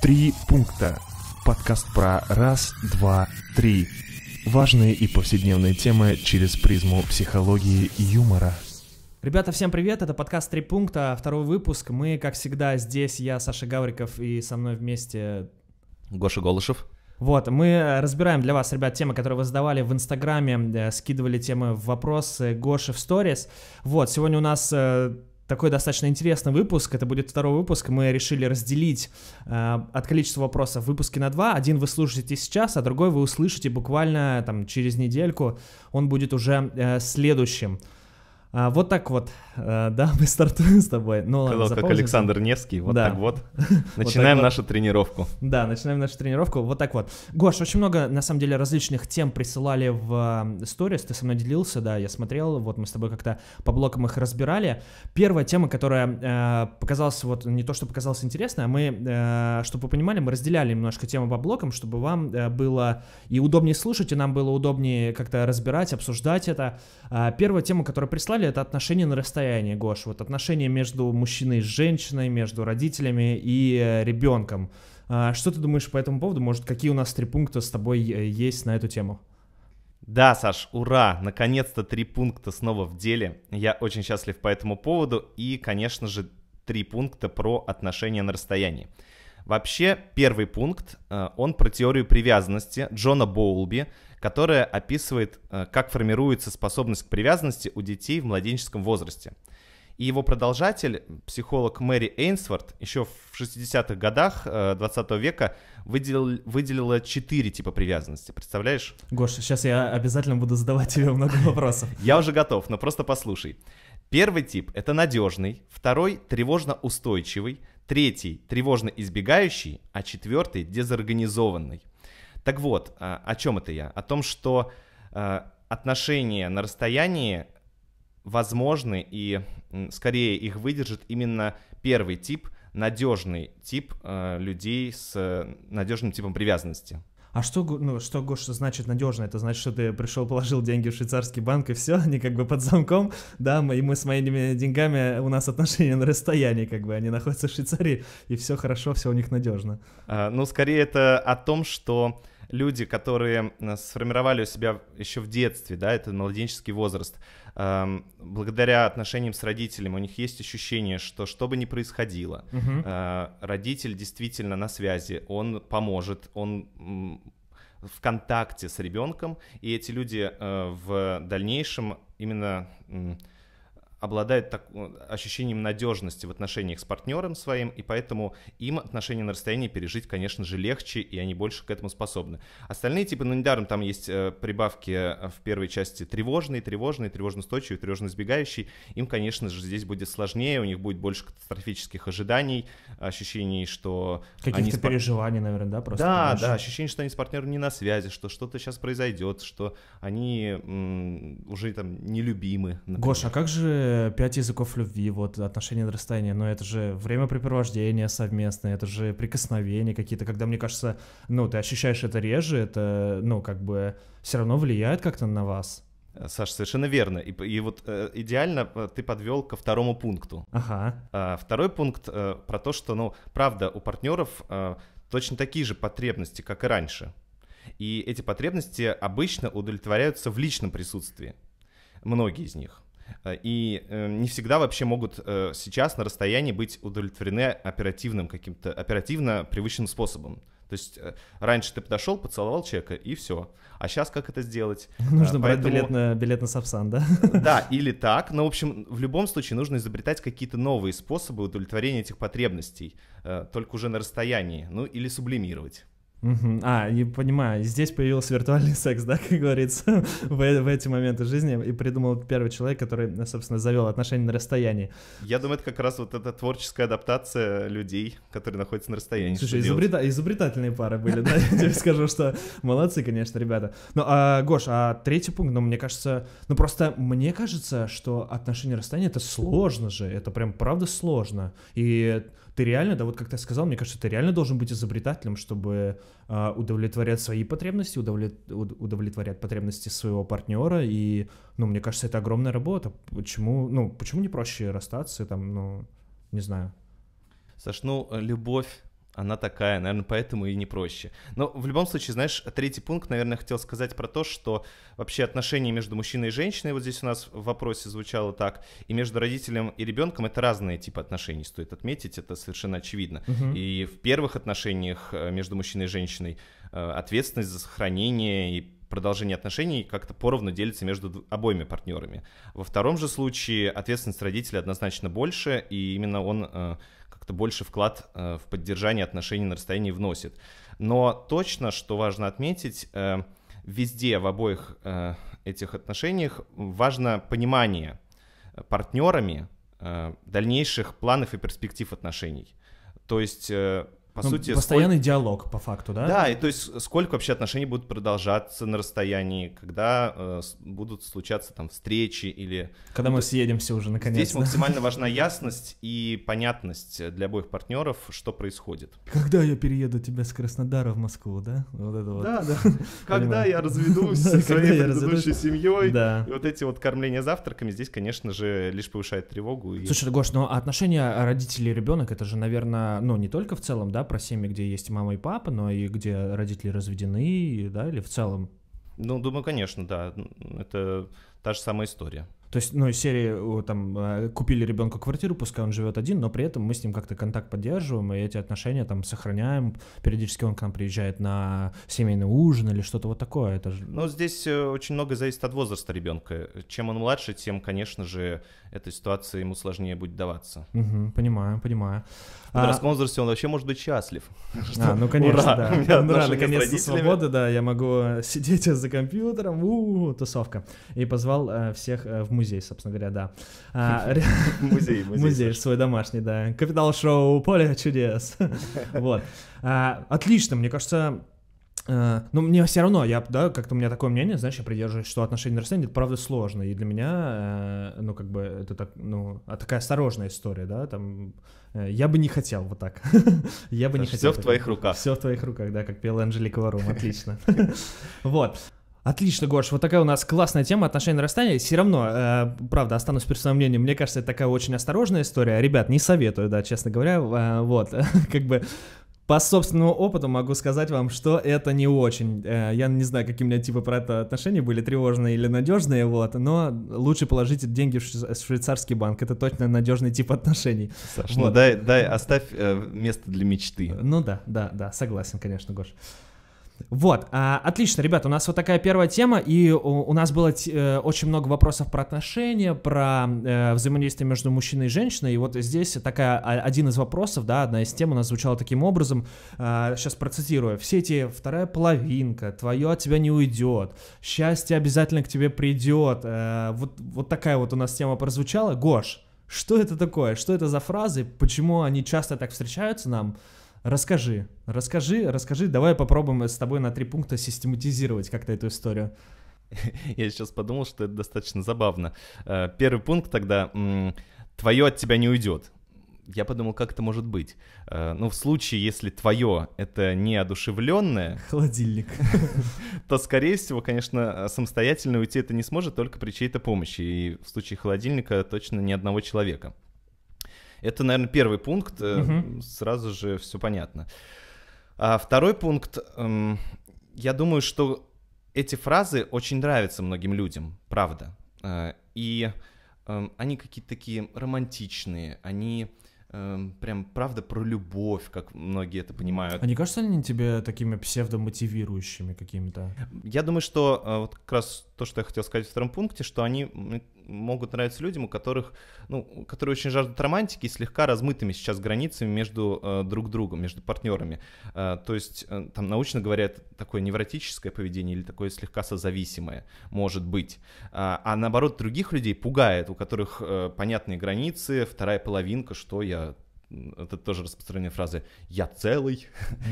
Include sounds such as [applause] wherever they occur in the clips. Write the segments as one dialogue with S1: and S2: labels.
S1: Три пункта. Подкаст про раз, два, три. Важные и повседневные темы через призму психологии и юмора. Ребята, всем привет, это подкаст «Три пункта», второй выпуск. Мы, как всегда, здесь, я, Саша Гавриков, и со мной вместе...
S2: Гоша Голышев.
S1: Вот, мы э, разбираем для вас, ребят, темы, которые вы задавали в Инстаграме, э, скидывали темы в вопросы Гоши в сторис. Вот, сегодня у нас э, такой достаточно интересный выпуск. Это будет второй выпуск. Мы решили разделить э, от количества вопросов выпуски на два. Один вы слушаете сейчас, а другой вы услышите буквально там через недельку. Он будет уже э, следующим. А, вот так вот, а, да, [laughs] мы стартуем с тобой. Ну, ладно, Сказал, как Александр Невский, вот да. так вот. [laughs] Начинаем нашу тренировку. Да, начинаем нашу тренировку, вот так вот. Гош, очень много, на самом деле, различных тем присылали в э, сторис, ты со мной делился, да, я смотрел, вот мы с тобой как-то по блокам их разбирали. Первая тема, которая э, показалась, вот не то, что показалась интересной, а мы, чтобы вы понимали, мы разделяли немножко тему по блокам, чтобы вам было и удобнее слушать, и нам было удобнее как-то разбирать, обсуждать это. А, первая тема, которая прислали, обсуждали, это отношения на расстоянии, Гош. Вот отношения между мужчиной и женщиной, между родителями и э, ребенком. А, что ты думаешь по этому поводу? Может, какие у нас три пункта с тобой э, есть на эту тему?
S2: Да, Саш, ура! Наконец-то три пункта снова в деле. Я очень счастлив по этому поводу. И, конечно же, три пункта про отношения на расстоянии. Вообще, первый пункт, э, он про теорию привязанности Джона Боулби, которая описывает, э, как формируется способность к привязанности у детей в младенческом возрасте. И его продолжатель, психолог Мэри Эйнсворт, еще в 60-х годах 20 э, века выделил, выделила четыре типа привязанности, представляешь?
S1: Гоша, сейчас я обязательно буду задавать тебе много [laughs] вопросов.
S2: Я уже готов, но просто послушай. Первый тип — это надежный, второй — тревожно-устойчивый, третий – тревожно избегающий, а четвертый – дезорганизованный. Так вот, а, о чем это я? О том, что а, отношения на расстоянии возможны и скорее их выдержит именно первый тип, надежный тип а, людей с надежным типом привязанности
S1: а что, ну, что, Гоша, значит надежно? Это значит, что ты пришел, положил деньги в швейцарский банк, и все, они как бы под замком, да, мы, и мы с моими деньгами, у нас отношения на расстоянии, как бы, они находятся в Швейцарии, и все хорошо, все у них надежно.
S2: А, ну, скорее это о том, что люди, которые э, сформировали у себя еще в детстве, да, это младенческий возраст, эм, благодаря отношениям с родителями у них есть ощущение, что что бы ни происходило, угу. э, родитель действительно на связи, он поможет, он в контакте с ребенком, и эти люди э, в дальнейшем именно... Э, обладает так, э, ощущением надежности в отношениях с партнером своим, и поэтому им отношения на расстоянии пережить, конечно же, легче, и они больше к этому способны. Остальные типы, ну, недаром там есть э, прибавки э, в первой части тревожные, тревожные, тревожно-устойчивые, тревожно-избегающие. Им, конечно же, здесь будет сложнее, у них будет больше катастрофических ожиданий, ощущений, что...
S1: Каких-то они... переживаний, наверное, да? Просто, да, конечно. да,
S2: ощущение, что они с партнером не на связи, что что-то сейчас произойдет, что они м- уже там нелюбимы. Например. Гоша, а
S1: как же Э, пять языков любви, вот отношения на расстоянии, но это же времяпрепровождение совместное, это же прикосновения какие-то, когда, мне кажется, ну, ты ощущаешь это реже, это, ну, как бы все равно влияет как-то на вас.
S2: Саша, совершенно верно. И, и вот э, идеально э, ты подвел ко второму пункту. Ага. А, второй пункт про то, что, ну, правда, у партнеров точно такие же потребности, как и раньше. И эти потребности обычно удовлетворяются в личном присутствии. Многие из них. Э, и э, не всегда вообще могут э, сейчас на расстоянии быть удовлетворены оперативным каким-то, оперативно привычным способом. То есть раньше ты подошел, поцеловал человека, и все. А сейчас как это сделать? [laughs] Нужно брать Поэтому... билет
S1: на, билет на Сапсан, да?
S2: Да, [laughs] или так. Но, в общем, в любом случае нужно изобретать какие-то новые способы удовлетворения этих потребностей, только уже на
S1: расстоянии, ну или
S2: сублимировать.
S1: А, и понимаю, здесь появился виртуальный [laughs] секс, да, как говорится, [laughs] в, э, в эти моменты жизни, и придумал первый человек, который, э, собственно, завел отношения на расстоянии.
S2: Я думаю, это как раз вот эта творческая адаптация людей, которые находятся на расстоянии. Слушай, изобрета...
S1: изобретательные пары были, да, я [laughs] тебе скажу, что молодцы, конечно, ребята. Ну, а, Гош, а третий пункт, ну, мне кажется, ну, просто мне кажется, что отношения на расстоянии — это сложно же, это прям правда сложно, и ты реально, да, вот как ты сказал, мне кажется, ты реально должен быть изобретателем, чтобы э, удовлетворять свои потребности, удовлет, удовлетворять потребности своего партнера, и, ну, мне кажется, это огромная работа. Почему, ну, почему не проще расстаться, там, ну, не знаю.
S2: Саш, ну, любовь она такая, наверное, поэтому и не проще. Но в любом случае, знаешь, третий пункт, наверное, хотел сказать про то, что вообще отношения между мужчиной и женщиной, вот здесь у нас в вопросе звучало так, и между родителем и ребенком это разные типы отношений, стоит отметить, это совершенно очевидно. Угу. И в первых отношениях э, между мужчиной и женщиной э, ответственность за сохранение и продолжение отношений как-то поровну делится между обоими партнерами. Во втором же случае ответственность родителя однозначно больше, и именно он э, как-то больше вклад э, в поддержание отношений на расстоянии вносит. Но точно, что важно отметить, э, везде в обоих э, этих отношениях важно понимание партнерами дальнейших планов и перспектив отношений. То есть по ну, сути... Постоянный
S1: сколь... диалог, по факту, да? Да,
S2: и то есть сколько вообще отношений будут продолжаться на расстоянии, когда э, будут случаться там встречи или...
S1: Когда мы съедемся уже, наконец Здесь да? максимально важна
S2: [laughs] ясность и понятность для обоих партнеров, что происходит.
S1: Когда я перееду тебя с Краснодара в Москву, да? Вот это вот. Да, да. [laughs] Когда я разведусь [laughs] со своей предыдущей семьей. Да.
S2: И вот эти вот кормления завтраками здесь, конечно же, лишь повышает тревогу. Слушай,
S1: Гош, но ну, а отношения родителей ребенок, это же, наверное, ну, не только в целом, да, про семьи, где есть мама и папа, но и где родители разведены, да, или в целом? Ну,
S2: думаю, конечно, да. Это та же самая история.
S1: То есть, ну, из серии там э, купили ребенку квартиру, пускай он живет один, но при этом мы с ним как-то контакт поддерживаем, и эти отношения там сохраняем. Периодически он к нам приезжает на семейный ужин или что-то вот такое. Это же... Но
S2: ну, здесь э, очень много зависит от возраста ребенка. Чем он младше, тем, конечно же, эта ситуация ему сложнее будет даваться.
S1: Угу, понимаю, понимаю. В подростковом
S2: а... возрасте он вообще может быть счастлив.
S1: А, [laughs] ну, конечно, Ура! да. наконец-то ну, свобода, да, я могу э, [laughs] сидеть за компьютером, у тусовка. И позвал всех в музей, собственно говоря, да. А, [laughs] музей, музей. Музей свой домашний, да. Капитал шоу, поле чудес. [laughs] Вот. А, отлично, мне кажется, э, но ну, мне все равно, я, да, как-то у меня такое мнение, знаешь, я придерживаюсь, что отношения на расстоянии, это правда сложно, и для меня, э, ну, как бы, это так, ну, а такая осторожная история, да, там, э, я бы не хотел вот так, [laughs] я бы не хотел. Все в твоих руках. Все в твоих руках, да, как пела Анжелика Варум, отлично. Вот. Отлично, Гош, вот такая у нас классная тема отношений расстания. Все равно, э, правда, останусь при своем мнении. Мне кажется, это такая очень осторожная история. Ребят, не советую, да, честно говоря. Э, вот, [laughs] как бы по собственному опыту могу сказать вам, что это не очень. Э, я не знаю, какие у меня типа про это отношения были, тревожные или надежные, вот, но лучше положите деньги в швейцарский банк, это точно надежный тип отношений. Саш, ну вот. ну дай, дай, оставь э, место для мечты. Ну да, да, да, согласен, конечно, Гош. Вот, а, отлично, ребята, у нас вот такая первая тема, и у, у нас было э, очень много вопросов про отношения, про э, взаимодействие между мужчиной и женщиной, и вот здесь такая а, один из вопросов, да, одна из тем у нас звучала таким образом, э, сейчас процитирую, все эти вторая половинка, твое от тебя не уйдет, счастье обязательно к тебе придет, э, вот, вот такая вот у нас тема прозвучала, Гош, что это такое, что это за фразы, почему они часто так встречаются нам, Расскажи, расскажи, расскажи, давай попробуем с тобой на три пункта систематизировать как-то эту историю.
S2: [laughs] Я сейчас подумал, что это достаточно забавно. Э, первый пункт тогда «твое от тебя не уйдет». Я подумал, как это может быть. Э, ну, в случае, если твое — это неодушевленное... [laughs] Холодильник. [laughs] То, скорее всего, конечно, самостоятельно уйти это не сможет, только при чьей-то помощи. И в случае холодильника точно ни одного человека. Это, наверное, первый пункт, угу. сразу же все понятно. А второй пункт, эм, я думаю, что эти фразы очень нравятся многим людям, правда. Э, и эм, они какие-то такие романтичные, они эм, прям правда про любовь, как многие это
S1: понимают. А не кажется они тебе такими псевдомотивирующими какими-то?
S2: Я думаю, что э, вот как раз то, что я хотел сказать в втором пункте, что они могут нравиться людям, у которых, ну, которые очень жаждут романтики и слегка размытыми сейчас границами между э, друг другом, между партнерами. Э, то есть, э, там научно говоря, это такое невротическое поведение или такое слегка созависимое может быть. А, а наоборот, других людей пугает, у которых э, понятные границы, вторая половинка, что я это тоже распространенная фраза «я целый».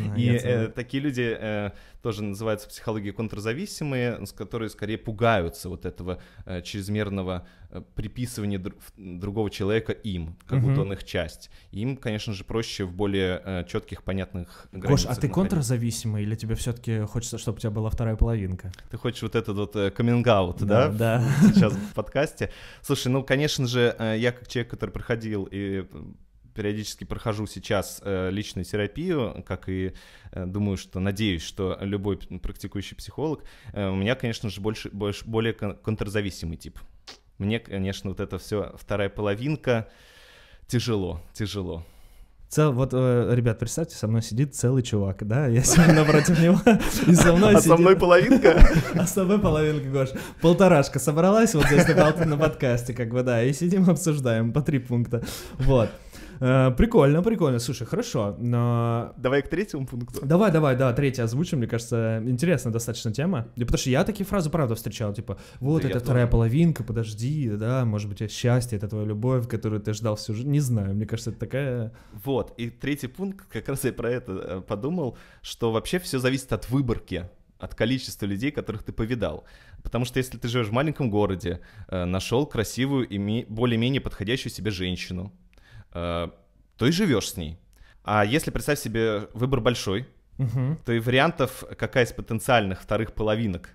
S2: А, и я э, целый. Э, такие люди э, тоже называются в психологии контрзависимые, которые скорее пугаются вот этого э, чрезмерного э, приписывания др- другого человека им, как угу. будто он их часть. Им, конечно же, проще в более э, четких, понятных
S1: границах. Гош, а ты контрзависимый или тебе все-таки хочется, чтобы у тебя была вторая половинка?
S2: Ты хочешь вот этот вот э, каминг-аут, да? Да. да. Сейчас в подкасте. Слушай, ну, конечно же, э, я как человек, который проходил и э, периодически прохожу сейчас э, личную терапию, как и э, думаю, что надеюсь, что любой практикующий психолог, э, у меня, конечно же, больше, больше более контрзависимый тип. Мне, конечно, вот это все вторая
S1: половинка тяжело, тяжело. Цел, вот, ребят, представьте, со мной сидит целый чувак, да, я [laughs] сижу напротив него, и со мной А сидит... [laughs] А со мной половинка? А с тобой половинка, Гош. Полторашка собралась вот здесь на подкасте, как бы, да, и сидим обсуждаем по три пункта, вот. Э, прикольно, прикольно. Слушай, хорошо, но... Давай к третьему пункту. Давай, давай, да, третий озвучим, мне кажется, интересная достаточно тема. потому что я такие фразы, правда, встречал, типа, вот, да это вторая тоже. половинка, подожди, да, может быть, счастье, это твоя любовь, которую ты ждал всю жизнь. Не знаю, мне кажется, это такая...
S2: Вот, и третий пункт, как раз я про это э, подумал, что вообще все зависит от выборки от количества людей, которых ты повидал. Потому что если ты живешь в маленьком городе, э, нашел красивую и более-менее подходящую себе женщину, Э, то и живешь с ней. А если представь себе выбор большой, угу. то и вариантов, какая из потенциальных вторых половинок,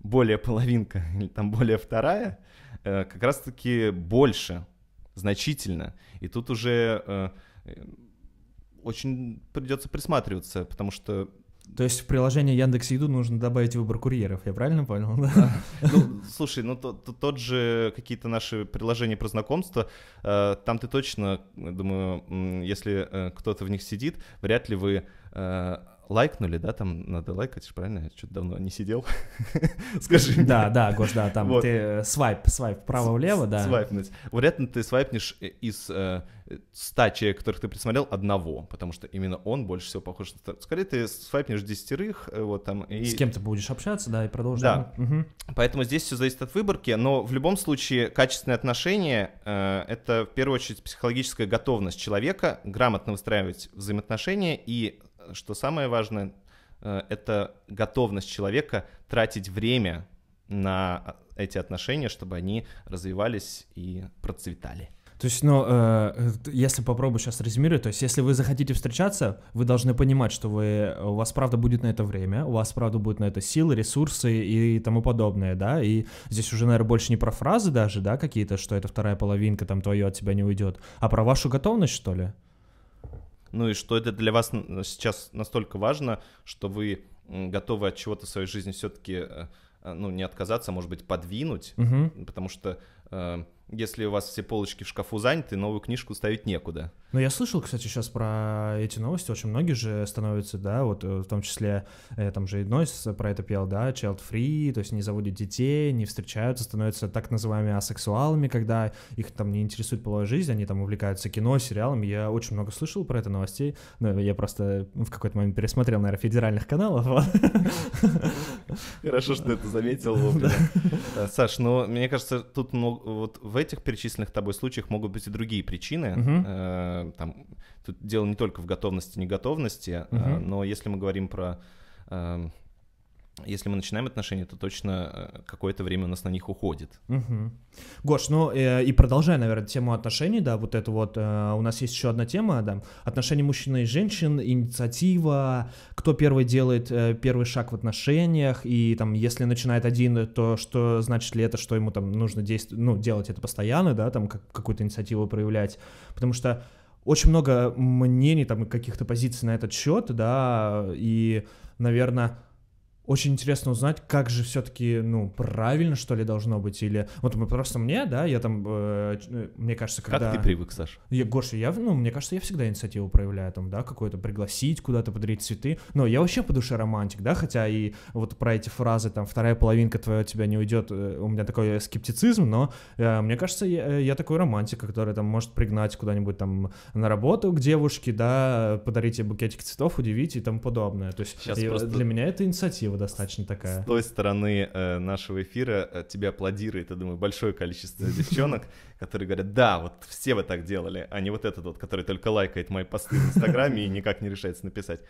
S2: более половинка [laughs] или там более вторая, э, как раз-таки больше, значительно. И тут уже э, очень придется присматриваться,
S1: потому что то есть в приложение Яндекс Еду нужно добавить выбор курьеров, я правильно понял? Да. [laughs]
S2: Ну, слушай, ну тот, тот же какие-то наши приложения про знакомство, э, там ты точно, думаю, если э, кто-то в них сидит, вряд ли вы э, лайкнули, да, там надо лайкать, правильно? Я что-то давно не сидел. [laughs] Скажи
S1: Да, да, Гош, да, там ты э, свайп, свайп вправо-влево, да. Свайпнуть.
S2: Вряд ли ты свайпнешь э, из э, ста человек, которых ты присмотрел, одного, потому что именно он больше всего похож на... Скорее ты свайпнешь десятерых, вот там... И... С кем ты
S1: будешь общаться, да, и продолжишь. Да, угу.
S2: поэтому здесь все зависит от выборки, но в любом случае качественные отношения э, это в первую очередь психологическая готовность человека грамотно выстраивать взаимоотношения и что самое важное, э, это готовность человека тратить время на а, эти отношения, чтобы они развивались и процветали.
S1: То есть, ну, э, если попробую сейчас резюмировать, то есть, если вы захотите встречаться, вы должны понимать, что вы, у вас правда будет на это время, у вас правда будет на это силы, ресурсы и тому подобное, да, и здесь уже, наверное, больше не про фразы даже, да, какие-то, что это вторая половинка, там, твое от тебя не уйдет, а про вашу готовность, что ли?
S2: ну и что это для вас сейчас настолько важно, что вы готовы от чего-то в своей жизни все-таки, э, э, ну, не отказаться, а, может быть, подвинуть, угу. потому что... Э, если у вас все полочки в шкафу заняты, новую книжку ставить некуда.
S1: Ну, я слышал, кстати, сейчас про эти новости. Очень многие же становятся, да, вот э, в том числе, э, там же и Нойс э, про это пел, да, child free, то есть не заводят детей, не встречаются, становятся так называемыми асексуалами, когда их там не интересует половая жизнь, они там увлекаются кино, сериалом. Я очень много слышал про это новостей. но ну, я просто ну, в какой-то момент пересмотрел, наверное, федеральных каналов. Хорошо, что это
S2: заметил. Э, Саш, ну, мне кажется, тут вот в в этих перечисленных тобой случаях могут быть и другие причины. Угу. Э, там, тут дело не только в готовности, неготовности, угу. э, но если мы говорим про эм, если мы начинаем отношения, то точно э, какое-то время у нас на них уходит.
S1: Угу. Гош, ну э, и продолжая, наверное, тему отношений, да, вот это вот, э, у нас есть еще одна тема, да, отношения мужчины и женщин, инициатива, кто первый делает э, первый шаг в отношениях, и там, если начинает один, то что значит ли это, что ему там нужно действовать, ну, делать это постоянно, да, там как, какую-то инициативу проявлять, потому что очень много мнений, там, каких-то позиций на этот счет, да, и, наверное, очень интересно узнать, как же все-таки, ну, правильно, что ли, должно быть, или... Вот мы просто мне, да, я там, э, э мне кажется, когда... Как ты привык, Саш? Я, Гоша, я, ну, мне кажется, я всегда инициативу проявляю, там, да, какую-то пригласить куда-то, подарить цветы, но я вообще по душе романтик, да, хотя и вот про эти фразы, там, вторая половинка твоя от тебя не уйдет, э, у меня такой скептицизм, но э, мне кажется, я, я такой романтик, который, там, может пригнать куда-нибудь, там, на работу к девушке, да, подарить ей букетик цветов, удивить и тому подобное, то есть я, просто... для меня это инициатива, его достаточно такая. С
S2: той стороны э, нашего эфира э, тебе аплодирует, я думаю, большое количество девчонок, [laughs] которые говорят, да, вот все вы так делали, а не вот этот вот, который только лайкает мои посты в Инстаграме и никак не решается написать.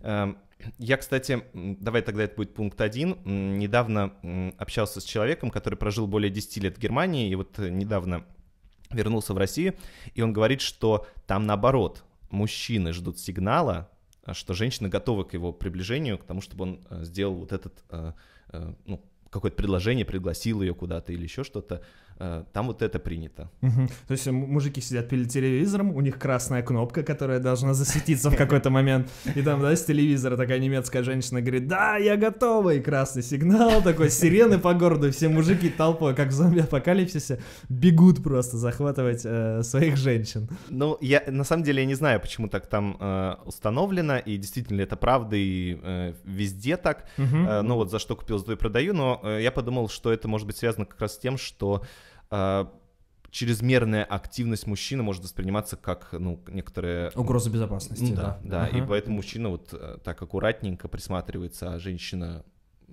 S2: Эм, я, кстати, давай тогда это будет пункт один. Недавно общался с человеком, который прожил более 10 лет в Германии, и вот э, недавно вернулся в Россию, и он говорит, что там наоборот, мужчины ждут сигнала, Э, что женщина готова к его приближению, к тому, чтобы он э, сделал вот этот, э, ну, какое-то предложение, пригласил ее куда-то или еще что-то, Э, там вот это принято.
S1: Угу. То есть э, мужики сидят перед телевизором, у них красная кнопка, которая должна засветиться в какой-то момент, и там, да, с телевизора такая немецкая женщина говорит, да, я готова, и красный сигнал, такой сирены по городу, все мужики толпой, как в зомби-апокалипсисе, бегут просто захватывать э, своих женщин.
S2: Ну, я на самом деле я не знаю, почему так там э, установлено, и действительно это правда, и э, везде так, угу. э, ну вот за что купил, за то и продаю, но э, я подумал, что это может быть связано как раз с тем, что а, чрезмерная активность мужчины может восприниматься как, ну, некоторые... Угроза безопасности, ну, да. Да, да. Ага. и поэтому мужчина вот э, так аккуратненько присматривается, а женщина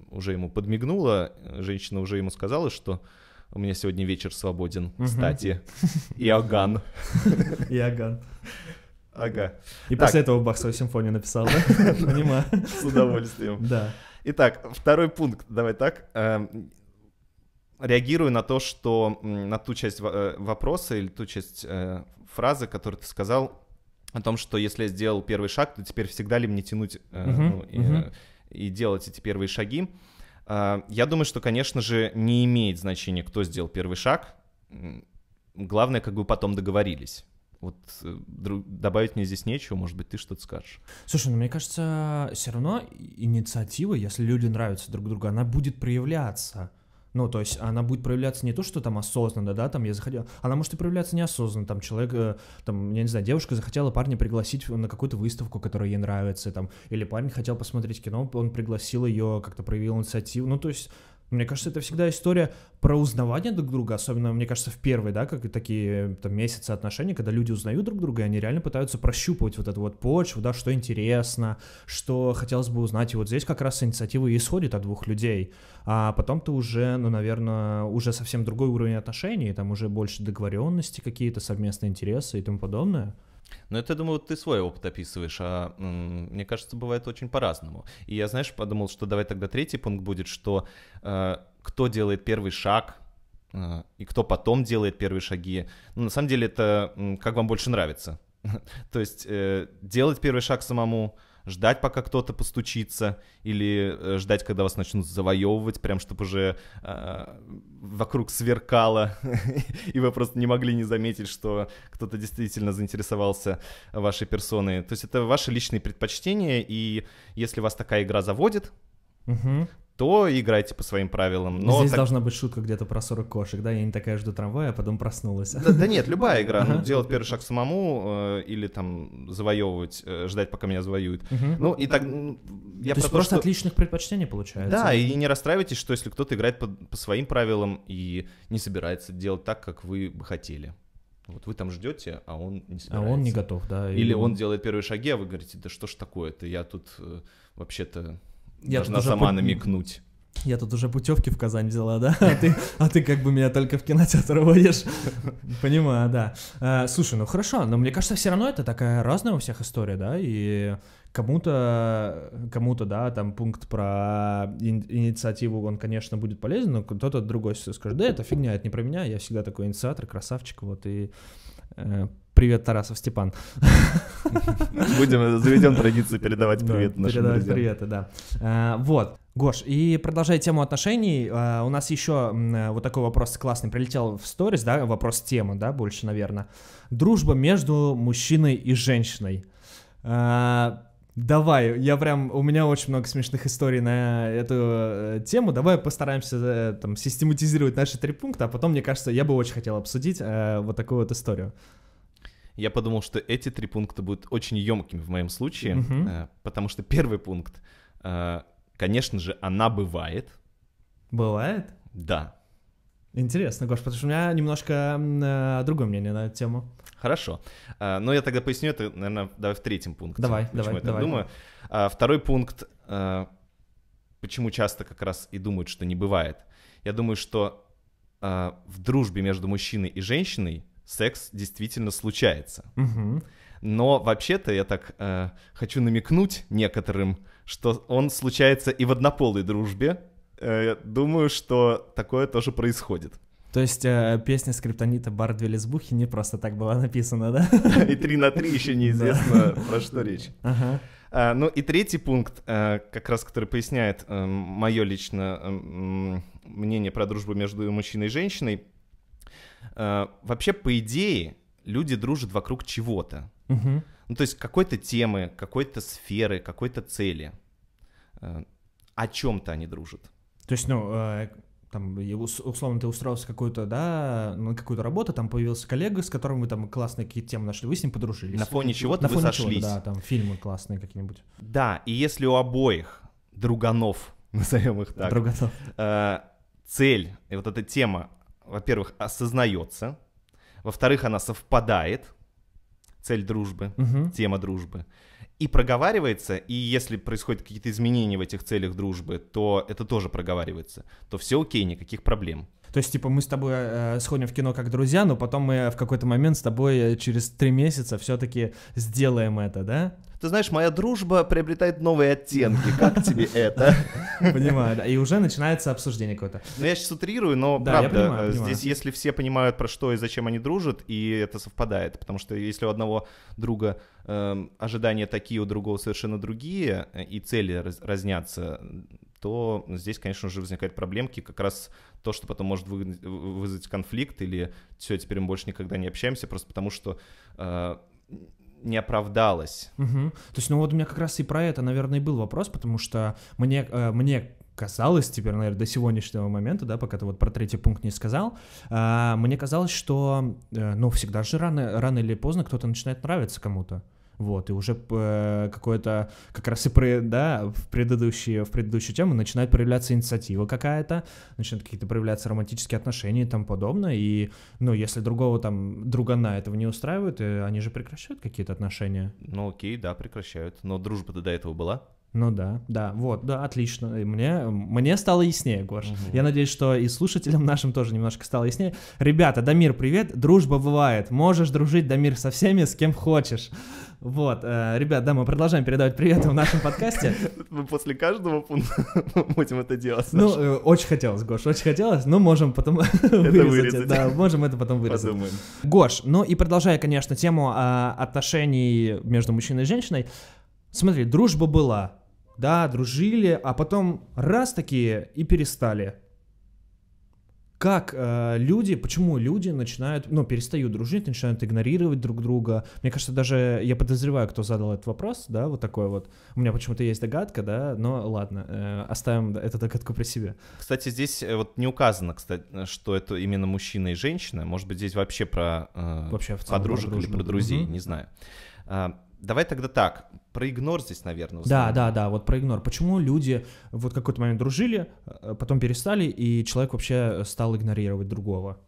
S2: уже ему подмигнула, э, женщина уже ему сказала, что у меня сегодня вечер свободен, угу. кстати, Иоганн. [laughs]
S1: Иоганн. Ага. И так. после этого Бах свою симфонию написал, да? [laughs] Понимаю. С удовольствием. Да.
S2: Итак, второй пункт, давай так. Эм, реагирую на то, что на ту часть э, вопроса или ту часть э, фразы, которую ты сказал, о том, что если я сделал первый шаг, то теперь всегда ли мне тянуть э, угу, ну, угу. И, э, и делать эти первые шаги. Э, я думаю, что, конечно же, не имеет значения, кто сделал первый шаг. Главное, как бы потом договорились. Вот э, добавить мне здесь нечего, может быть, ты что-то скажешь.
S1: Слушай, ну мне кажется, все равно инициатива, если люди нравятся друг другу, она будет проявляться. Ну, то есть она будет проявляться не то, что там осознанно, да, там я захотел, она может и проявляться неосознанно, там человек, э, там, я не знаю, девушка захотела парня пригласить на какую-то выставку, которая ей нравится, там, или парень хотел посмотреть кино, он пригласил ее, как-то проявил инициативу, ну, то есть мне кажется, это всегда история про узнавание друг друга, особенно, мне кажется, в первые, да, как и такие там, месяцы отношений, когда люди узнают друг друга, и они реально пытаются прощупывать вот эту вот почву, да, что интересно, что хотелось бы узнать. И вот здесь как раз инициатива и исходит от двух людей. А потом ты уже, ну, наверное, уже совсем другой уровень отношений, там уже больше договоренности какие-то, совместные интересы и тому подобное.
S2: Но это, думаю, ты свой опыт описываешь, а мне кажется, бывает очень по-разному. И я, знаешь, подумал, что давай тогда третий пункт будет, что э, кто делает первый шаг, э, и кто потом делает первые шаги. Ну, на самом деле это как вам больше нравится. [laughs] То есть э, делать первый шаг самому, ждать, пока кто-то постучится, или э, ждать, когда вас начнут завоевывать, прям чтобы уже э, вокруг сверкало, [laughs] и вы просто не могли не заметить, что кто-то действительно заинтересовался вашей персоной. То есть это ваши личные предпочтения, и если вас такая игра заводит, угу то играйте по своим правилам. Но Здесь так... должна
S1: быть шутка где-то про 40 кошек, да? Я не такая жду трамвая, а потом проснулась. Да, да нет, любая игра. Ага. Ну,
S2: делать первый шаг самому э, или там завоевывать, э, ждать, пока меня завоюют. Угу. Ну и так... Я то есть просто что...
S1: отличных предпочтений получается. Да, и
S2: не расстраивайтесь, что если кто-то играет по, по своим правилам и не собирается делать так, как вы бы хотели. Вот вы там ждете, а он не собирается. А он не готов, да. Или и... он делает первые шаги, а вы говорите, да что ж такое-то, я тут э, вообще-то я Должна сама по... намекнуть.
S1: Я тут уже путевки в Казань взяла, да? А ты, а ты как бы меня только в кинотеатр водишь. Понимаю, да. А, слушай, ну хорошо, но мне кажется, все равно это такая разная у всех история, да? И кому-то, кому-то, да, там пункт про ин- инициативу, он, конечно, будет полезен, но кто-то другой скажет, да, это фигня, это не про меня, я всегда такой инициатор, красавчик, вот, и э, Привет, Тарасов Степан. Будем, заведем традицию передавать привет да, нашим передавать друзьям. приветы, да. А, вот. Гош, и продолжая тему отношений, а, у нас еще а, вот такой вопрос классный прилетел в сторис, да, вопрос темы, да, больше, наверное. Дружба между мужчиной и женщиной. Давай, я прям, у меня очень много смешных историй на эту тему. Давай постараемся там систематизировать наши три пункта, а потом, мне кажется, я бы очень хотел обсудить э, вот такую вот историю
S2: я подумал, что эти три пункта будут очень емкими в моем случае, угу. потому что первый пункт, э, конечно же, она бывает. Бывает? Да.
S1: Интересно, Гош, потому что у меня немножко э, другое мнение на эту тему.
S2: Хорошо. А, но я тогда поясню это, наверное, давай в третьем пункте. Давай, почему давай, я давай. думаю. А, второй пункт, а, почему часто как раз и думают, что не бывает. Я думаю, что а, в дружбе между мужчиной и женщиной секс действительно случается. Угу. Но вообще-то я так э, хочу намекнуть некоторым, что он случается и в однополой дружбе. Э, думаю, что такое тоже происходит.
S1: То есть э, песня скриптонита Бар две лесбухи не просто так была написана, да? И три на три еще неизвестно, про что речь. Ага.
S2: А, ну и третий пункт, а, как раз который поясняет а, э, мое лично мнение про дружбу между мужчиной и женщиной, Э, вообще, по идее, люди дружат вокруг чего-то. Угу. Ну, то есть какой-то темы, какой-то сферы, какой-то цели. Э, о чем-то они дружат.
S1: То есть, ну, э, там, условно, ты устроился какую-то, да, на какую-то работу, там появился коллега, с которым вы там классные какие-то темы нашли, вы с ним подружились. На фоне чего-то на вы фоне сошлись. Чего да, там фильмы классные какие-нибудь.
S2: Да, и если у обоих друганов, [laughs] назовем их так, друганов. Э, цель и вот эта тема во-первых, осознается, во-вторых, она совпадает, цель дружбы, угу. тема дружбы, и проговаривается, и если происходят какие-то изменения в этих целях дружбы, то это тоже проговаривается, то все окей, никаких проблем.
S1: То есть, типа, мы с тобой э, сходим в кино как друзья, но потом мы в какой-то момент с тобой э, через три месяца все-таки сделаем это, да? Ты знаешь, моя дружба приобретает новые оттенки. Как [laughs] тебе это? Понимаю, да. И уже начинается обсуждение какое-то. Ну,
S2: я сейчас утрирую, но да, правда, э, понимаю, здесь, понимаю. если все понимают, про что и зачем они дружат, и это совпадает. Потому что если у одного друга э, ожидания такие, у другого совершенно другие, э, и цели раз, разнятся, то здесь, конечно же, возникают проблемки как раз то, что потом может вы, вызвать конфликт или все, теперь мы больше никогда не общаемся, просто потому что э, не оправдалось.
S1: Угу. То есть, ну вот у меня как раз и про это, наверное, и был вопрос, потому что мне, э, мне казалось теперь, наверное, до сегодняшнего момента, да, пока ты вот про третий пункт не сказал, э, мне казалось, что, э, ну, всегда же рано, рано или поздно кто-то начинает нравиться кому-то вот, и уже э, какое-то, как раз и, при, да, в, предыдущие, в предыдущую тему начинает проявляться инициатива какая-то, начинают какие-то проявляться романтические отношения и тому подобное, и, ну, если другого там, друга на этого не устраивает, э, они же прекращают какие-то отношения.
S2: Ну, окей, да, прекращают, но дружба-то до этого
S1: была. Ну да, да, вот, да, отлично. И мне, мне стало яснее, Гош. Угу. Я надеюсь, что и слушателям нашим тоже немножко стало яснее. Ребята, Дамир, привет. Дружба бывает. Можешь дружить, Дамир, со всеми, с кем хочешь. Вот, э, ребят, да, мы продолжаем передавать приветы в нашем подкасте.
S2: [laughs] Мы после каждого пункта [laughs] будем это делать. Ну,
S1: э, очень хотелось, Гош, очень хотелось, но можем потом [laughs] вырезать. Да, можем это потом вырезать. Гош, ну и продолжая, конечно, тему а, отношений между мужчиной и женщиной, смотри, дружба была, да, дружили, а потом раз такие и перестали как э, люди, почему люди начинают, ну, перестают дружить, начинают игнорировать друг друга. Мне кажется, даже я подозреваю, кто задал этот вопрос, да, вот такой вот. У меня почему-то есть догадка, да, но ладно, э, оставим эту догадку при себе.
S2: Кстати, здесь э, вот не указано, кстати, что это именно мужчина и женщина. Может быть, здесь вообще про э, вообще в целом подружек про или про друзей, угу. не знаю. А, Давай тогда так, про игнор здесь, наверное, Да, да,
S1: да, вот про игнор. Почему люди вот какой-то момент дружили, э, потом перестали, и человек вообще стал игнорировать другого?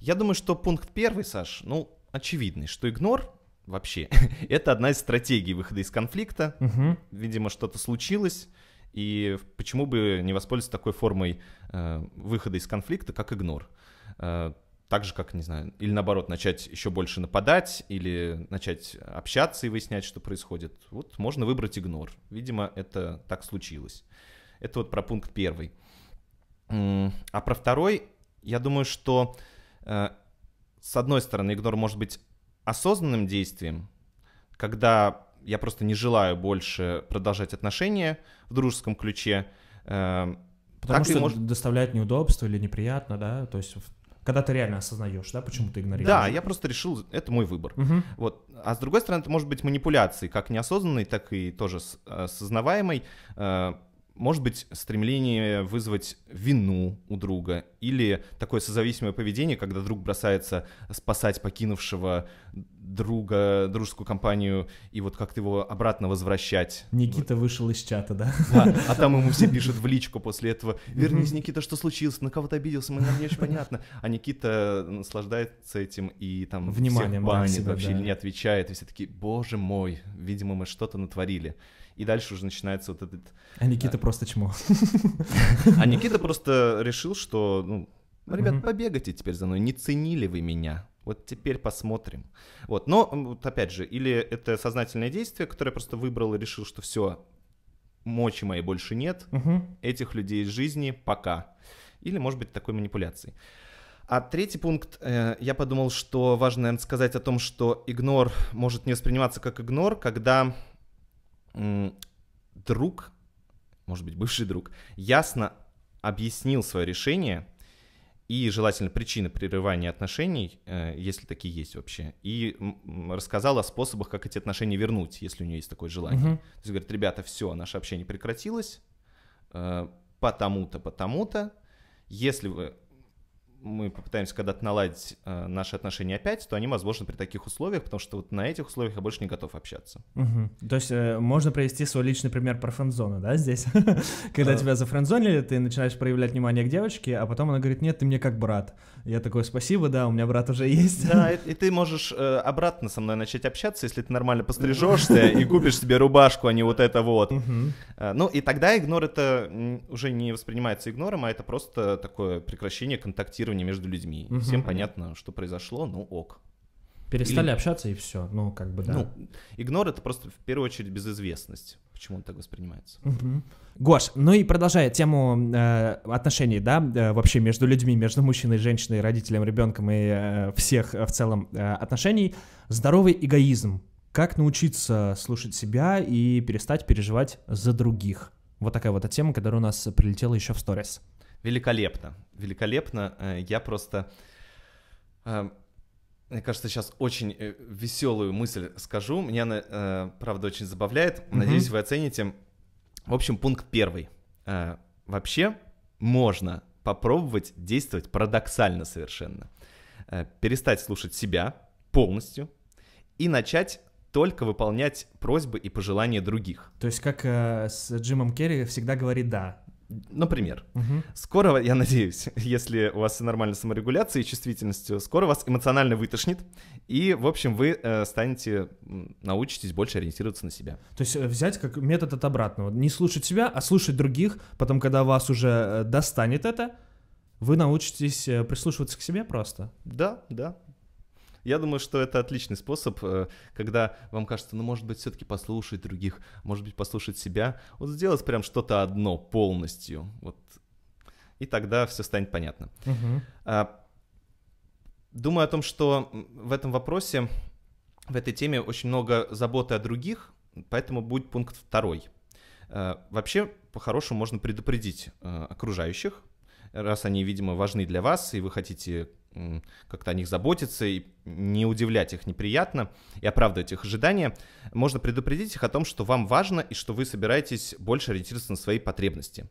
S2: Я думаю, что пункт первый, Саш, ну, очевидный, что игнор вообще [laughs] это одна из стратегий выхода из конфликта. Угу. Видимо, что-то случилось, и почему бы не воспользоваться такой формой э, выхода из конфликта, как игнор? Э, так же, как, не знаю, или наоборот, начать еще больше нападать, или начать общаться и выяснять, что происходит. Вот можно выбрать игнор. Видимо, это так случилось. Это вот про пункт первый. А про второй, я думаю, что э, с одной стороны, игнор может быть осознанным действием, когда я просто не желаю больше продолжать отношения в дружеском ключе. Э, Потому так что может...
S1: доставляет неудобство или неприятно, да? То есть когда ты реально осознаешь, да, почему ты игнорируешь. Да,
S2: я просто решил, это мой выбор. Угу. Вот. А с другой стороны, это может быть манипуляцией, как неосознанной, так и тоже э, осознаваемой. Э, может быть, стремление вызвать вину у друга или такое созависимое поведение, когда друг бросается спасать покинувшего друга, дружескую компанию, и вот как-то его обратно возвращать.
S1: Никита вышел из чата, да? Да,
S2: а там ему все пишут в личку после этого, вернись, Никита, что случилось, на кого ты обиделся, мне не очень понятно. А Никита наслаждается этим и там Вниманием всех банит, вообще да. не отвечает, и все такие, боже мой, видимо, мы что-то натворили и дальше уже начинается вот этот...
S1: А Никита а... просто чмо. [laughs] А
S2: Никита просто решил, что, ну, ну ребят, побегайте теперь за мной, не ценили вы меня. Вот теперь посмотрим. Вот, но, вот опять же, или это сознательное действие, которое просто выбрал и решил, что все, мочи моей больше нет, угу. этих людей из жизни пока. Или, может быть, такой манипуляцией. А третий пункт, э, я подумал, что важно, наверное, сказать о том, что игнор может не восприниматься как игнор, когда друг, может быть, бывший друг, ясно объяснил свое решение и желательно причины прерывания отношений, э, если такие есть вообще, и рассказал о способах, как эти отношения вернуть, если у нее есть такое желание. Угу. То есть говорит, ребята, все, наше общение прекратилось, э, потому-то, потому-то, если вы мы попытаемся когда-то наладить э, наши отношения опять, то они возможны при таких условиях, потому что вот на этих условиях я больше не готов общаться.
S1: Угу. То есть э, можно привести свой личный пример про френдзону, да, здесь? [laughs] Когда э. тебя за френдзонили, ты начинаешь проявлять внимание к девочке, а потом она говорит, нет, ты мне как брат. Я такой, спасибо, да, у меня брат уже есть. Да,
S2: и ты можешь э, обратно со мной начать общаться, если ты нормально пострижешься [laughs] и купишь себе рубашку, а не вот это вот. Э, ну и тогда игнор это уже не воспринимается игнором, а это просто такое прекращение контактирования коммуницирование между людьми. Угу. Всем понятно, что произошло, ну ок.
S1: Перестали Или... общаться и все, ну как бы да.
S2: Ну, игнор это просто в первую очередь безызвестность, почему он так воспринимается.
S1: Угу. Гош, ну и продолжая тему э, отношений, да, э, вообще между людьми, между мужчиной, женщиной, родителем, ребенком и э, всех э, в целом э, отношений, здоровый эгоизм. Как научиться слушать себя и перестать переживать за других? Вот такая вот тема, которая у нас прилетела еще в сторис.
S2: Великолепно, великолепно. Э, я просто, э, мне кажется, сейчас очень э, веселую мысль скажу. Меня она, правда, очень забавляет. Надеюсь, вы оцените. В общем, пункт первый. Вообще можно попробовать действовать парадоксально совершенно. Перестать слушать себя полностью и начать только выполнять просьбы и пожелания других.
S1: То есть как э, с Джимом Керри всегда говорит «да». Например, угу.
S2: скоро, [laughs] я надеюсь, [laughs] если у вас нормальная саморегуляция и чувствительность, скоро вас эмоционально вытошнит, и, в общем, вы э, станете, научитесь больше ориентироваться на себя.
S1: То есть э, взять как метод от обратного. Не слушать себя, а слушать других, потом, когда вас уже э, достанет это, вы научитесь э, прислушиваться к себе просто. Да, да,
S2: я думаю, что это отличный способ, э, когда вам кажется, ну, может быть, все-таки послушать других, может быть, послушать себя. Вот сделать прям что-то одно полностью. Вот. И тогда все станет понятно. Угу. Думаю о том, что в этом вопросе, в этой теме очень много заботы о других, поэтому будет пункт второй. Э, вообще, по-хорошему, можно предупредить э, окружающих, раз они, видимо, важны для вас, и вы хотите как-то о них заботиться и не удивлять их неприятно и оправдывать их ожидания, можно предупредить их о том, что вам важно и что вы собираетесь больше ориентироваться на свои потребности,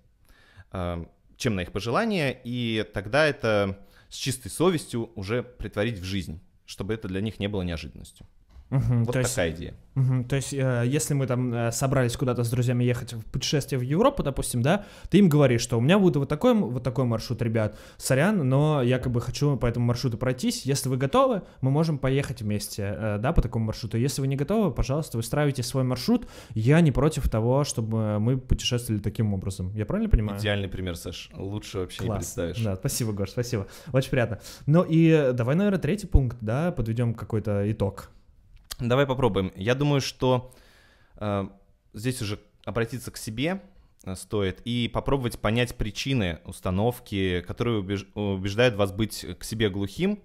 S2: э, чем на их пожелания, и тогда это с чистой совестью уже притворить в жизнь, чтобы это для них не было неожиданностью. Угу, вот такая есть, идея.
S1: Угу, то есть, э, если мы там э, собрались куда-то с друзьями ехать в путешествие в Европу, допустим, да, ты им говоришь, что у меня будет вот такой, вот такой маршрут, ребят, сорян, но я как бы хочу по этому маршруту пройтись. Если вы готовы, мы можем поехать вместе, э, да, по такому маршруту. Если вы не готовы, пожалуйста, выстраивайте свой маршрут. Я не против того, чтобы мы путешествовали таким образом. Я правильно понимаю? Идеальный
S2: пример, Саш. Лучше вообще Класс. не представишь. Да,
S1: спасибо, Гош, спасибо. Очень приятно. Ну и давай, наверное, третий пункт, да, подведем какой-то итог.
S2: Давай попробуем. Я думаю, что э, здесь уже обратиться к себе э, стоит и попробовать понять причины установки, которые убеж убеждают вас быть к себе глухим,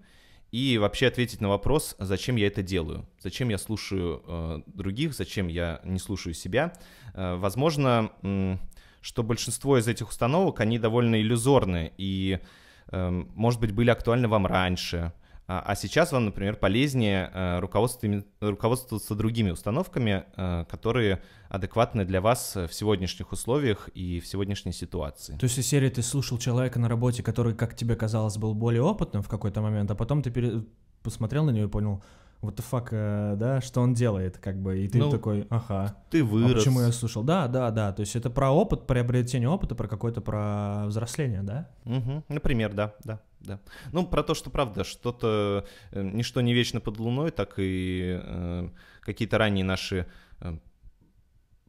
S2: и вообще ответить на вопрос, зачем я это делаю, зачем я слушаю э, других, зачем я не слушаю себя. Э, возможно, что большинство из этих установок, они довольно иллюзорны и, э, может быть, были актуальны вам раньше, э, а, а сейчас вам, например, полезнее э, руководствоваться другими установками, э, которые адекватны для вас в сегодняшних условиях и в сегодняшней ситуации. То есть, из серии
S1: ты слушал человека на работе, который, как тебе казалось, был более опытным в какой-то момент, а потом ты пере... посмотрел на него и понял, what the fuck, э, да, что он делает, как бы, и ты ну, такой, ага. Ты а вырос. А почему я слушал? Да, да, да, то есть это про опыт, приобретение опыта, про какое-то про взросление, да? Угу.
S2: Например, да, да. Да. Ну, про то, что правда, что-то, э, ничто не вечно под луной, так и э, какие-то ранние наши э,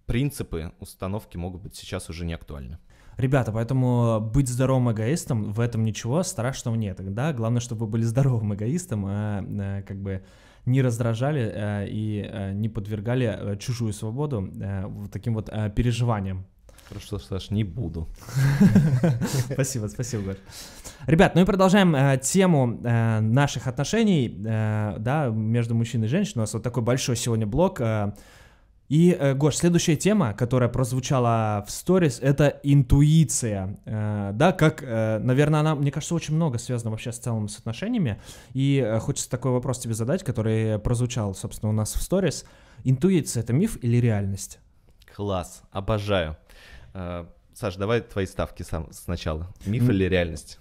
S2: принципы, установки могут быть сейчас уже не актуальны.
S1: Ребята, поэтому быть здоровым эгоистом, в этом ничего страшного нет, да? Главное, чтобы вы были здоровым эгоистом, а, а как бы не раздражали э, и э, не подвергали э, чужую свободу э, вот таким вот э, переживаниям. Хорошо, Саш, не буду. [laughs] Спасибо, спасибо, Гош. Ребят, ну и продолжаем э, тему э, наших отношений, э, да, между мужчиной и женщиной. У нас вот такой большой сегодня блок. И, э, Гош, следующая тема, которая прозвучала в сторис, это интуиция. Э, да, как, э, наверное, она, мне кажется, очень много связана вообще с целым с отношениями. И хочется такой вопрос тебе задать, который прозвучал, собственно, у нас в сторис. Интуиция — это миф или реальность? Класс,
S2: обожаю. Саш, давай твои ставки сам сначала. Миф или реальность?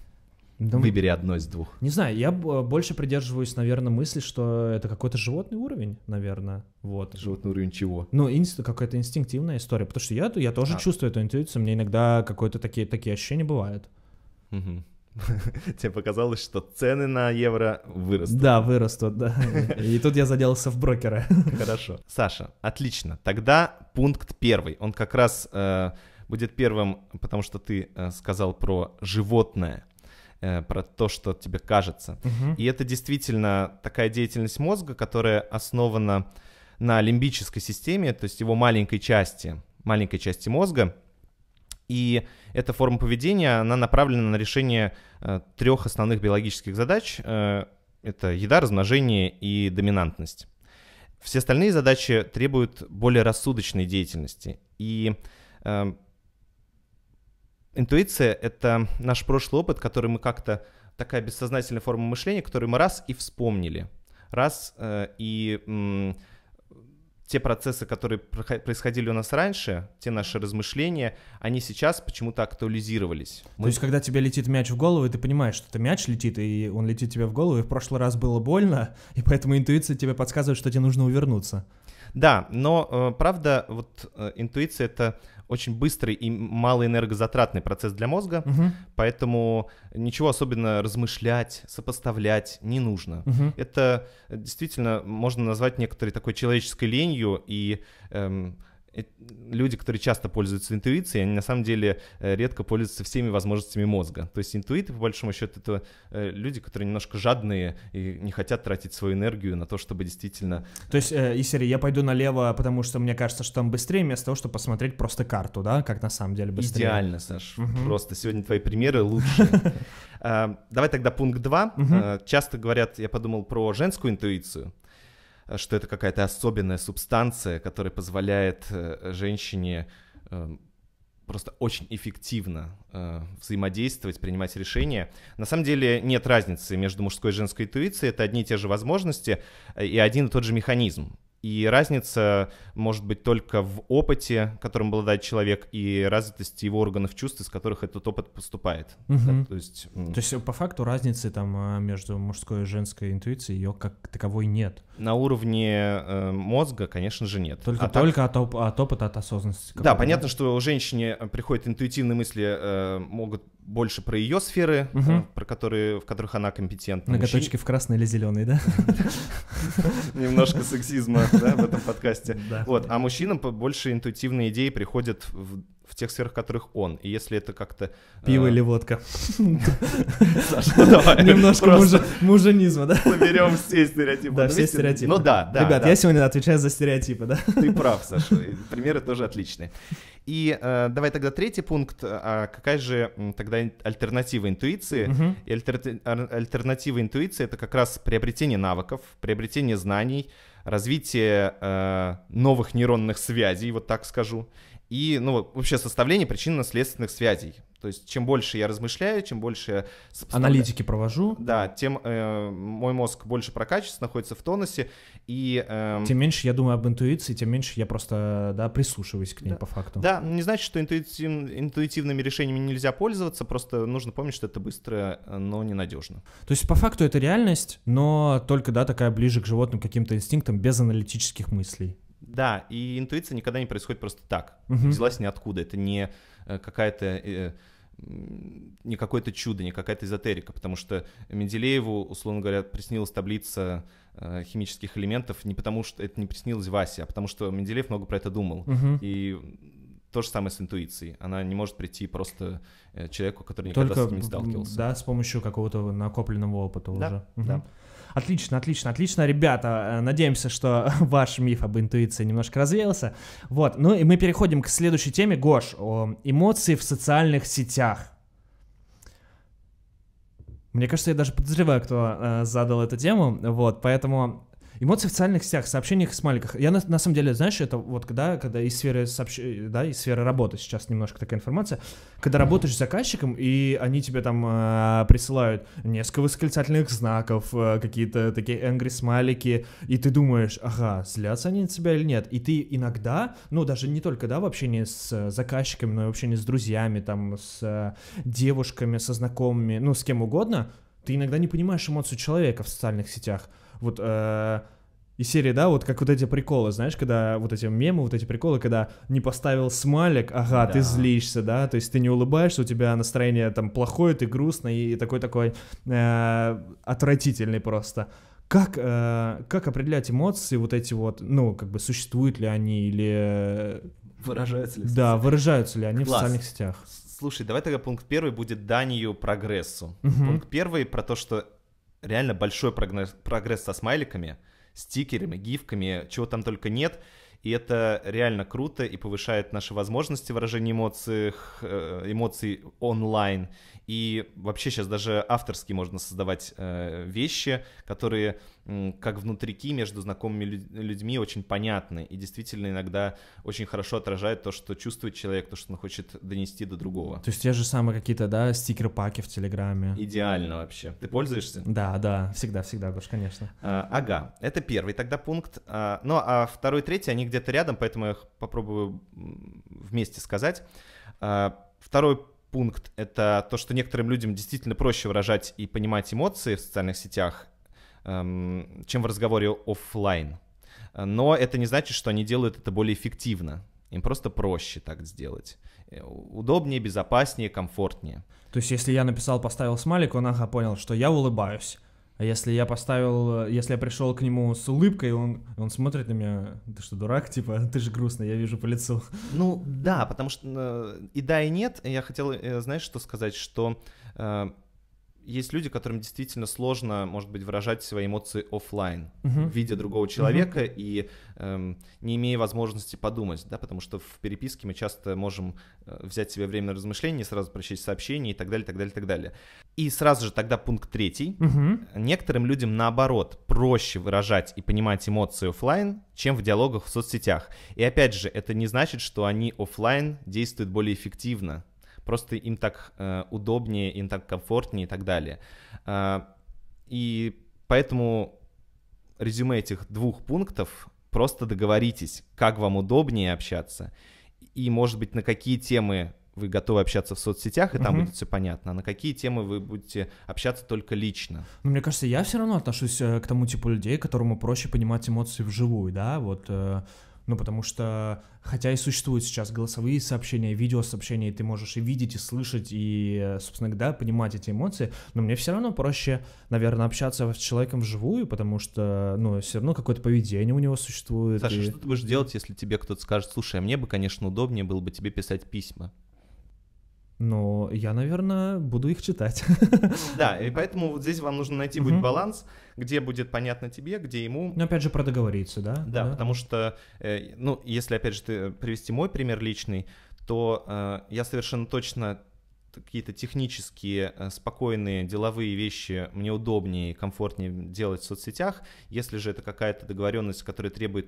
S2: Да, Выбери одно из двух.
S1: Не знаю, я э, больше придерживаюсь, наверное, мысли, что это какой-то животный уровень, наверное.
S2: Вот. Животный уровень чего?
S1: Ну, инст... какая-то инстинктивная история. Потому что я, я тоже а. чувствую эту интуицию, мне иногда какое-то такие, такие ощущения бывают.
S2: Угу. [laughs] Тебе показалось, что цены на евро вырастут. Да,
S1: вырастут, да. [laughs] И тут я заделался в брокера. [laughs]
S2: Хорошо. Саша, отлично. Тогда пункт первый. Он как раз э, будет первым, потому что ты э, сказал про животное. Э, про то, что тебе кажется. Угу. И это действительно такая деятельность мозга, которая основана на лимбической системе, то есть его маленькой части, маленькой части мозга. И эта форма поведения, она направлена на решение э, трех основных биологических задач. Э, это еда, размножение и доминантность. Все остальные задачи требуют более рассудочной деятельности. И э, Интуиция — это наш прошлый опыт, который мы как-то... Такая бессознательная форма мышления, которую мы раз и вспомнили. Раз э, и... М- те процессы, которые происходили у нас раньше, те наши размышления, они сейчас почему-то актуализировались.
S1: Мы... То есть, когда тебе летит мяч в голову, ты понимаешь, что это мяч летит, и он летит тебе в голову, и в прошлый раз было больно, и поэтому интуиция тебе подсказывает, что тебе нужно увернуться.
S2: Да, но э, правда, вот э, интуиция это очень быстрый и малоэнергозатратный процесс для мозга, угу. поэтому ничего особенно размышлять, сопоставлять не нужно. Угу. Это действительно можно назвать некоторой такой человеческой ленью и эм, люди, которые часто пользуются интуицией, они на самом деле э, редко пользуются всеми возможностями мозга. То есть интуиты, по большому счету, это э, люди, которые немножко жадные и не хотят тратить свою энергию на то, чтобы действительно...
S1: То есть, э, «я пойду налево, потому что мне кажется, что там быстрее», вместо того, чтобы посмотреть просто карту, да, как на самом деле быстрее. Идеально, Саш. Угу.
S2: Просто сегодня твои примеры лучше. [laughs] Э, давай тогда пункт 2. Часто говорят, я подумал про женскую интуицию что это какая-то особенная субстанция, которая позволяет э, женщине эм, просто очень эффективно э, взаимодействовать, принимать решения. На самом деле нет разницы между мужской и женской интуицией, это одни и те же возможности э, и один и тот же механизм. И разница может быть только в опыте, которым обладает человек, и развитости его органов чувств, из которых этот опыт поступает. Угу. Да, то, есть... то есть
S1: э, по факту разницы там а, между мужской и женской интуицией ее как таковой нет.
S2: На уровне э, мозга, конечно же, нет. Только, а только
S1: так... от, оп- от опыта, от осознанности. Да, понятно,
S2: что у женщины э, приходят интуитивные мысли, э, могут больше про ее сферы, угу. про которые, в которых она компетентна. Ноготочки Мужчин...
S1: в красный или зеленый, да? [laughs] Немножко сексизма в этом
S2: подкасте. Вот, а мужчинам больше интуитивные идеи приходят в в тех сферах, в которых он. И если это как-то... Пиво э, или водка? Саша, [laughs] Немножко мужанизма, да? Соберем все стереотипы. Да, все стереотипы. Ну да, да. Ребят, я сегодня
S1: отвечаю за стереотипы, да? Ты прав, Саша.
S2: Примеры тоже отличные. И э, давай тогда третий пункт. А какая же тогда альтернатива интуиции? альтернатива интуиции это как раз приобретение навыков, приобретение знаний, развитие э, новых нейронных связей, вот так скажу, и ну, вообще составление причинно-следственных связей. То есть чем больше я размышляю, чем больше
S1: аналитики провожу,
S2: да, тем э, мой мозг больше прокачивается, находится в тонусе и э, тем
S1: меньше я думаю об интуиции, тем меньше я просто да прислушиваюсь к ней да, по факту.
S2: Да, не значит, что интуитив, интуитивными решениями нельзя пользоваться, просто нужно помнить, что это быстро, но ненадежно.
S1: То есть по факту это реальность, но только да такая ближе к животным каким-то инстинктам без аналитических мыслей.
S2: Да, и интуиция никогда не происходит просто так. Угу. Взялась ниоткуда. Это не э, какая-то... Э, не какое-то чудо, не какая-то эзотерика, потому что Менделееву, условно говоря, приснилась таблица э, химических элементов не потому, что это не приснилось Васе, а потому что Менделеев много про это думал. Угу. И то же самое с интуицией. Она не может прийти просто э, человеку, который никогда Только, с этим не сталкивался.
S1: Да, с помощью какого-то накопленного опыта да, уже. Да. Угу. Отлично, отлично, отлично, ребята. Э, надеемся, что [laughs] ваш миф об интуиции немножко развеялся. Вот, ну и мы переходим к следующей теме. Гош, эмоции в социальных сетях. Мне кажется, я даже подозреваю, кто э, задал эту тему, вот, поэтому Эмоции в социальных сетях, сообщениях и смайликах. Я на, на самом деле, знаешь, это вот когда, когда из сферы сообщ... да, из сферы работы сейчас немножко такая информация, когда работаешь с заказчиком, и они тебе там э, присылают несколько восклицательных знаков, э, какие-то такие angry смайлики, и ты думаешь, ага, злятся они на тебя или нет. И ты иногда, ну даже не только, да, в общении с заказчиками, но и в общении с друзьями, там, с э, девушками, со знакомыми, ну с кем угодно, ты иногда не понимаешь эмоцию человека в социальных сетях вот э, из серии, да, вот как вот эти приколы, знаешь, когда вот эти мемы, вот эти приколы, когда не поставил смайлик, ага, да. ты злишься, да, то есть ты не улыбаешься, у тебя настроение там плохое, ты грустно и такой-такой э, отвратительный просто. Как, э, как определять эмоции вот эти вот, ну, как бы существуют ли они или... Э, выражаются ли? Да, выражаются ли они Класс. в социальных сетях?
S2: Слушай, давай тогда пункт первый будет данью прогрессу. Угу. Пункт первый про то, что реально большой прогресс, прогресс со смайликами, стикерами, гифками, чего там только нет. И это реально круто и повышает наши возможности выражения эмоций, э, эмоций онлайн. И вообще сейчас даже авторски можно создавать э, вещи, которые как внутрики между знакомыми людьми очень понятны и действительно иногда очень хорошо отражает то, что чувствует человек, то, что он хочет донести до другого.
S1: То есть те же самые какие-то, да, стикер-паки в Телеграме.
S2: Идеально вообще. Ты
S1: пользуешься? Да, да, всегда, всегда, Гош, конечно. А, ага,
S2: это первый тогда пункт. А, ну, а второй, третий, они где где-то рядом, поэтому я их попробую вместе сказать. А, второй пункт — это то, что некоторым людям действительно проще выражать и понимать эмоции в социальных сетях, эм, чем в разговоре офлайн. Но это не значит, что они делают это более эффективно. Им просто проще так сделать. Э, удобнее, безопаснее, комфортнее.
S1: То есть, если я написал, поставил смайлик, он ага понял, что я улыбаюсь. А если я поставил, э, если я пришел к нему с улыбкой, он, он смотрит на меня, ты что, дурак, типа, [laughs] ты же грустный, я вижу по лицу.
S2: Ну да, потому что э, и да, и нет, я хотел, э, знаешь, что сказать, что есть люди, которым действительно сложно, может быть, выражать свои эмоции офлайн, uh-huh. видя другого человека uh-huh. и эм, не имея возможности подумать, да, потому что в переписке мы часто можем э, взять себе время на размышление, сразу прочесть сообщение и так далее, так далее, так далее. И сразу же тогда пункт третий. Uh-huh. Некоторым людям, наоборот, проще выражать и понимать эмоции офлайн, чем в диалогах в соцсетях. И опять же, это не значит, что они офлайн действуют более эффективно просто им так э, удобнее, им так комфортнее и так далее. Э, и поэтому резюме этих двух пунктов просто договоритесь, как вам удобнее общаться, и, может быть, на какие темы вы готовы общаться в соцсетях, и там угу. будет все понятно, а на какие темы вы будете общаться только лично.
S1: Ну, мне кажется, я все равно отношусь э, к тому типу людей, которому проще понимать эмоции вживую, да, вот э, ну, потому что, хотя и существуют сейчас голосовые сообщения, видеосообщения, и ты можешь и видеть, и слышать, и, э, собственно, да, понимать эти эмоции, но мне все равно проще, наверное, общаться с человеком вживую, потому что, ну, все равно какое-то поведение у него существует. Саша, и... что
S2: ты будешь делать, если тебе кто-то скажет, слушай, а мне бы, конечно, удобнее было бы тебе писать письма?
S1: но я, наверное, буду их читать. [laughs]
S2: Да, и поэтому вот здесь вам нужно найти будет баланс, где будет понятно тебе, где ему. Ну,
S1: опять же, про договориться, да? Да,
S2: потому что, э, ну, если, опять же, ты, э, привести мой пример личный, то э, я совершенно точно какие-то технические, спокойные, деловые вещи мне удобнее и комфортнее делать в соцсетях. Если же это какая-то договоренность, которая требует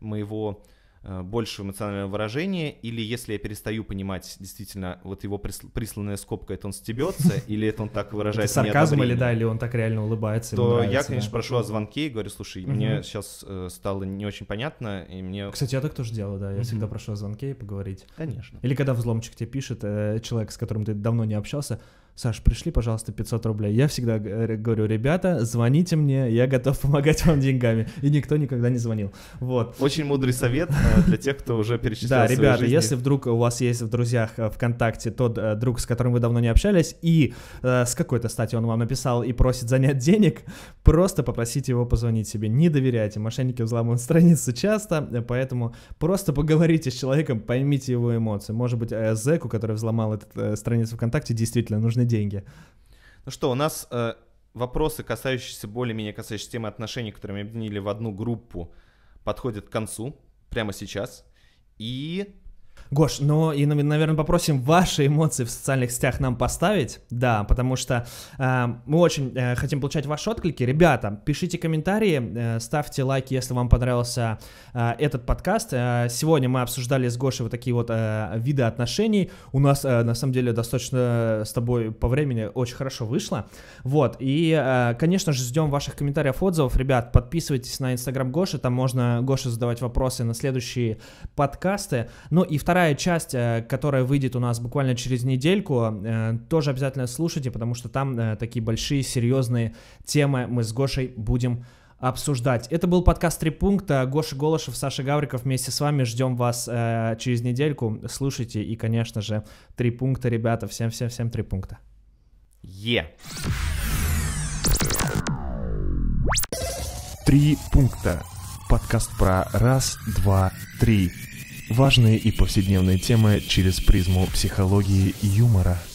S2: моего Э, больше эмоционального выражения, или если я перестаю понимать действительно вот его присл- присланная скобка, это он стебется, [laughs] или это он так выражает это сарказм или
S1: да, или он так реально улыбается, то я, конечно,
S2: прошу о звонке и говорю, слушай, мне сейчас э, стало не очень понятно, и мне... Кстати, я так тоже
S1: делаю, да, я всегда прошу о звонке и поговорить. Конечно. Или когда взломчик тебе пишет, э, человек, с которым ты давно не общался, Саш, пришли, пожалуйста, 500 рублей. Я всегда говорю, ребята, звоните мне, я готов помогать вам деньгами. И никто никогда не звонил. Вот. Очень мудрый совет э, для тех, кто уже перечислил Да, ребята, жизни. если вдруг у вас есть в друзьях э, ВКонтакте тот э, друг, с которым вы давно не общались, и э, с какой-то стати он вам написал и просит занять денег, просто попросите его позвонить себе. Не доверяйте, мошенники взламывают страницы часто, поэтому просто поговорите с человеком, поймите его эмоции. Может быть, э, зэку, который взломал эту э, страницу ВКонтакте, действительно нужны нужны деньги.
S2: Ну что, у нас э, вопросы, касающиеся более-менее касающиеся темы отношений, которые мы
S1: объединили в одну группу, подходят к концу прямо сейчас. И Гош, ну и, наверное, попросим ваши эмоции в социальных сетях нам поставить, да, потому что э, мы очень э, хотим получать ваши отклики. Ребята, пишите комментарии, э, ставьте лайки, если вам понравился э, этот подкаст. Э, сегодня мы обсуждали с Гошей вот такие вот э, виды отношений. У нас, э, на самом деле, достаточно с тобой по времени очень хорошо вышло. Вот, и, э, конечно же, ждем ваших комментариев, отзывов. Ребят, подписывайтесь на инстаграм Гоши, там можно Гоше задавать вопросы на следующие подкасты. Ну и вторая вторая часть, э, которая выйдет у нас буквально через недельку, э, тоже обязательно слушайте, потому что там э, такие большие, серьезные темы мы с Гошей будем обсуждать. Это был подкаст «Три пункта». Гоша Голышев, Саша Гавриков вместе с вами. Ждем вас через недельку. Слушайте и, конечно же, «Три пункта», ребята. Всем-всем-всем «Три пункта». Е. Yeah. «Три пункта». Подкаст про раз, два, три важные и повседневные темы через призму психологии и юмора –